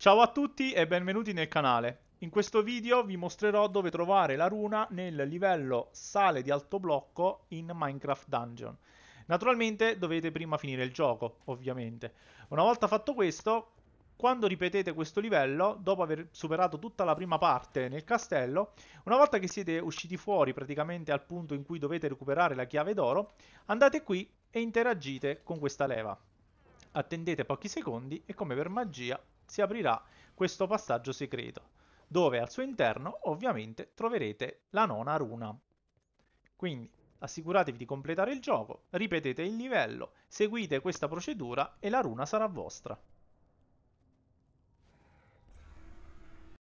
Ciao a tutti e benvenuti nel canale. In questo video vi mostrerò dove trovare la runa nel livello sale di alto blocco in Minecraft Dungeon. Naturalmente dovete prima finire il gioco, ovviamente. Una volta fatto questo, quando ripetete questo livello, dopo aver superato tutta la prima parte nel castello, una volta che siete usciti fuori praticamente al punto in cui dovete recuperare la chiave d'oro, andate qui e interagite con questa leva. Attendete pochi secondi e come per magia si aprirà questo passaggio segreto, dove al suo interno ovviamente troverete la nona runa. Quindi assicuratevi di completare il gioco, ripetete il livello, seguite questa procedura e la runa sarà vostra.